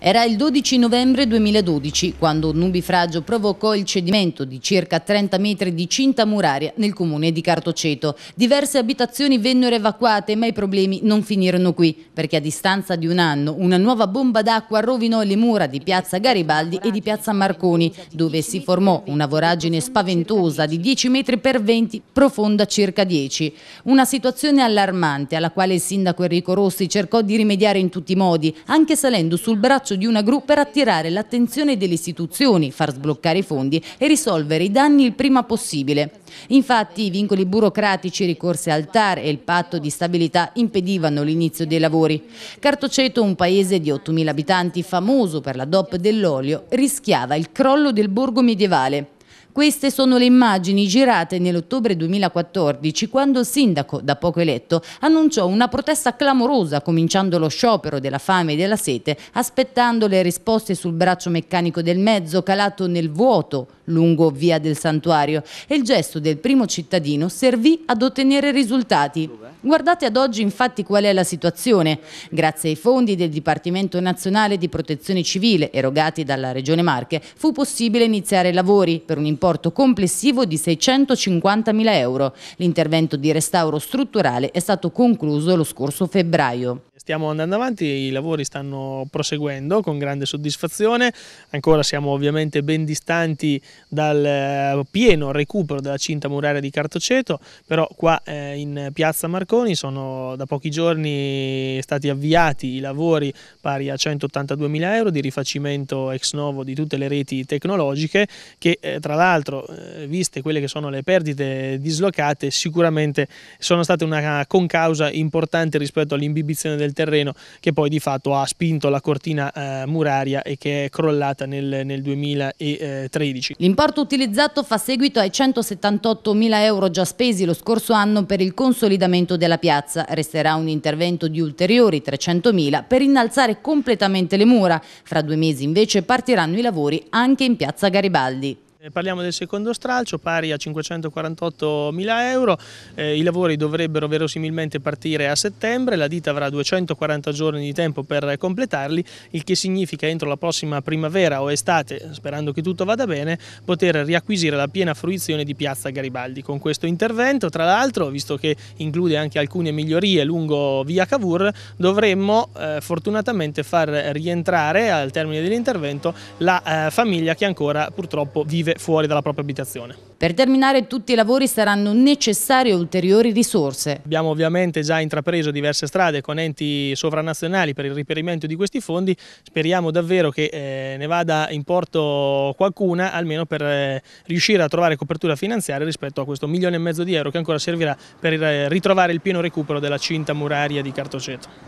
Era il 12 novembre 2012 quando un nubifragio provocò il cedimento di circa 30 metri di cinta muraria nel comune di Cartoceto. Diverse abitazioni vennero evacuate ma i problemi non finirono qui perché a distanza di un anno una nuova bomba d'acqua rovinò le mura di piazza Garibaldi e di piazza Marconi dove si formò una voragine spaventosa di 10 metri per 20 profonda circa 10. Una situazione allarmante alla quale il sindaco Enrico Rossi cercò di rimediare in tutti i modi anche salendo sul braccio braccio di una gru per attirare l'attenzione delle istituzioni, far sbloccare i fondi e risolvere i danni il prima possibile. Infatti i vincoli burocratici ricorsi al TAR e il patto di stabilità impedivano l'inizio dei lavori. Cartoceto, un paese di 8.000 abitanti famoso per la DOP dell'olio, rischiava il crollo del borgo medievale. Queste sono le immagini girate nell'ottobre 2014 quando il sindaco, da poco eletto, annunciò una protesta clamorosa cominciando lo sciopero della fame e della sete, aspettando le risposte sul braccio meccanico del mezzo calato nel vuoto lungo via del santuario e il gesto del primo cittadino servì ad ottenere risultati. Guardate ad oggi infatti qual è la situazione. Grazie ai fondi del Dipartimento Nazionale di Protezione Civile erogati dalla Regione Marche fu possibile iniziare lavori per un'impresa importo complessivo di 650.000 euro. L'intervento di restauro strutturale è stato concluso lo scorso febbraio stiamo andando avanti, i lavori stanno proseguendo con grande soddisfazione, ancora siamo ovviamente ben distanti dal eh, pieno recupero della cinta muraria di Cartoceto, però qua eh, in piazza Marconi sono da pochi giorni stati avviati i lavori pari a 182 mila euro di rifacimento ex novo di tutte le reti tecnologiche che eh, tra l'altro viste quelle che sono le perdite dislocate sicuramente sono state una concausa importante rispetto all'imbibizione del terreno che poi di fatto ha spinto la cortina eh, muraria e che è crollata nel, nel 2013. L'importo utilizzato fa seguito ai 178 mila euro già spesi lo scorso anno per il consolidamento della piazza. Resterà un intervento di ulteriori 300 mila per innalzare completamente le mura. Fra due mesi invece partiranno i lavori anche in piazza Garibaldi. Eh, parliamo del secondo stralcio pari a 548 mila euro, eh, i lavori dovrebbero verosimilmente partire a settembre, la ditta avrà 240 giorni di tempo per completarli, il che significa entro la prossima primavera o estate, sperando che tutto vada bene, poter riacquisire la piena fruizione di Piazza Garibaldi. Con questo intervento, tra l'altro, visto che include anche alcune migliorie lungo via Cavour, dovremmo eh, fortunatamente far rientrare al termine dell'intervento la eh, famiglia che ancora purtroppo vive fuori dalla propria abitazione. Per terminare tutti i lavori saranno necessarie ulteriori risorse. Abbiamo ovviamente già intrapreso diverse strade con enti sovranazionali per il riperimento di questi fondi, speriamo davvero che eh, ne vada in porto qualcuna almeno per eh, riuscire a trovare copertura finanziaria rispetto a questo milione e mezzo di euro che ancora servirà per eh, ritrovare il pieno recupero della cinta muraria di Cartoceto.